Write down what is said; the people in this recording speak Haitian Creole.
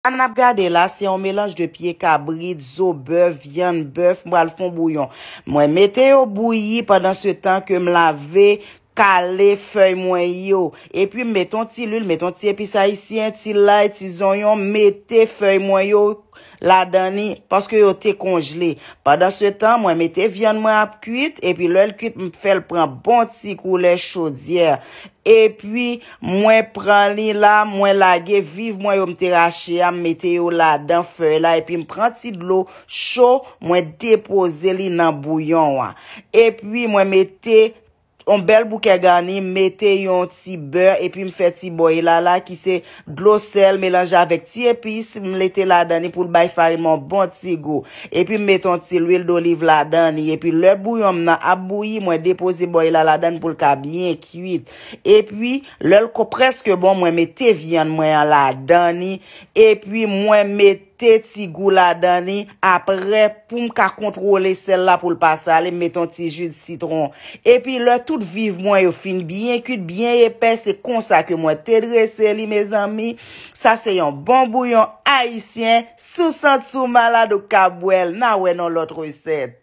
An ap gade la se yon melange de pie kabrit, zo beuf, vyan beuf, mwa l fon bouyon. Mwen mette yo bouyi padan se tan ke m lave kale fey mwen yo. E pi metton ti lul, metton ti episa isi, ti la, ti zonyon, mette fey mwen yo la dani, paske yo te konjli. Padan se tan mwen mette vyan mwen ap kuit, e pi lel kuit m fèl pran bon ti koule chodièr. E pwi mwen pran li la, mwen lage viv mwen yo mte rache ya, mwete yo la dan fey la. E pwi mwen pran ti glou sho, mwen depoze li nan bouyon wa. E pwi mwen mwete... On bel bouke gani, mwete yon ti beur, epi mw fe ti boyila la ki se glosel, melanja avek ti epis, mwete la dani pou l bayfari mwen bon ti go. Epi mwete yon ti lwil do liv la dani, epi lòl bouyon mwen ap bouyi, mwen depozi boyila la dani pou l ka byen kuit. Epi lòl ko preske bon mwen mwete vyan mwen la dani, epi mwen mwete... te ti gou la dani, apre poum ka kontrole sel la pou l pasale, meton ti ju di sitron. E pi le tout vivemwen yo fin bien, kut bien, ye pe se konsake mwen te dreseli, me zami. Sa se yon bon bouyon, haisyen, sou sent sou malade ou kabouel, na we nan lot reset.